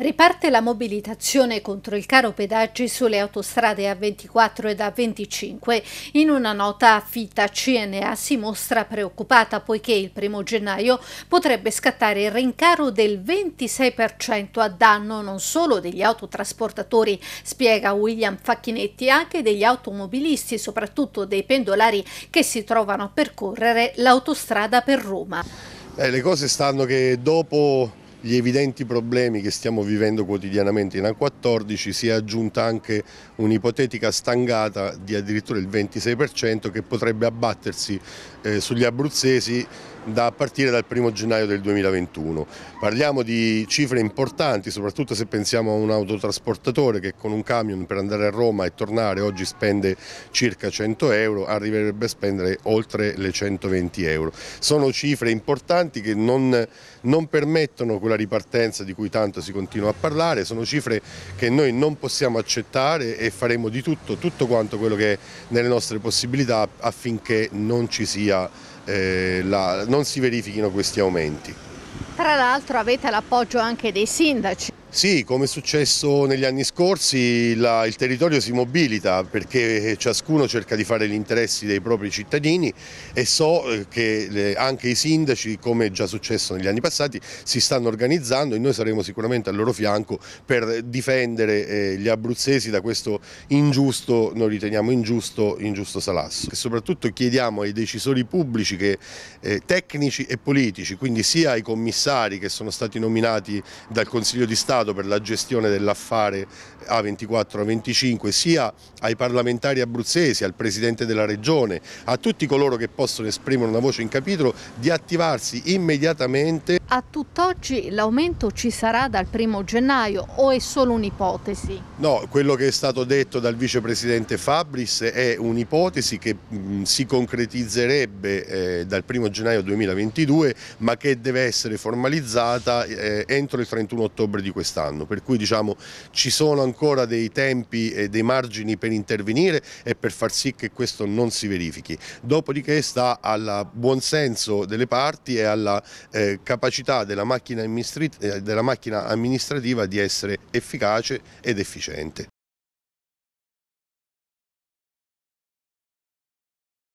Riparte la mobilitazione contro il caro pedaggi sulle autostrade A24 ed A25. In una nota affitta CNA si mostra preoccupata poiché il primo gennaio potrebbe scattare il rincaro del 26% a danno non solo degli autotrasportatori, spiega William Facchinetti, anche degli automobilisti, soprattutto dei pendolari che si trovano a percorrere l'autostrada per Roma. Eh, le cose stanno che dopo gli evidenti problemi che stiamo vivendo quotidianamente in A14 si è aggiunta anche un'ipotetica stangata di addirittura il 26% che potrebbe abbattersi eh, sugli abruzzesi da partire dal 1 gennaio del 2021. Parliamo di cifre importanti, soprattutto se pensiamo a un autotrasportatore che con un camion per andare a Roma e tornare oggi spende circa 100 euro, arriverebbe a spendere oltre le 120 euro. Sono cifre importanti che non, non permettono quella ripartenza di cui tanto si continua a parlare, sono cifre che noi non possiamo accettare e faremo di tutto, tutto quanto quello che è nelle nostre possibilità affinché non ci sia eh, la, non si verifichino questi aumenti. Tra l'altro avete l'appoggio anche dei sindaci. Sì, come è successo negli anni scorsi, la, il territorio si mobilita perché ciascuno cerca di fare gli interessi dei propri cittadini e so eh, che le, anche i sindaci, come è già successo negli anni passati, si stanno organizzando e noi saremo sicuramente al loro fianco per difendere eh, gli abruzzesi da questo ingiusto, noi riteniamo ingiusto, ingiusto salasso. E soprattutto chiediamo ai decisori pubblici, che, eh, tecnici e politici, quindi sia ai commissari che sono stati nominati dal Consiglio di Stato, Comitato per la gestione dell'affare A24-25, a sia ai parlamentari abruzzesi, al Presidente della Regione, a tutti coloro che possono esprimere una voce in capitolo, di attivarsi immediatamente a tutt'oggi l'aumento ci sarà dal primo gennaio o è solo un'ipotesi? No, quello che è stato detto dal vicepresidente Fabris è un'ipotesi che mh, si concretizzerebbe eh, dal primo gennaio 2022 ma che deve essere formalizzata eh, entro il 31 ottobre di quest'anno, per cui diciamo ci sono ancora dei tempi e dei margini per intervenire e per far sì che questo non si verifichi. Dopodiché sta al buonsenso delle parti e alla eh, capacità capacità della macchina, eh, della macchina amministrativa di essere efficace ed efficiente.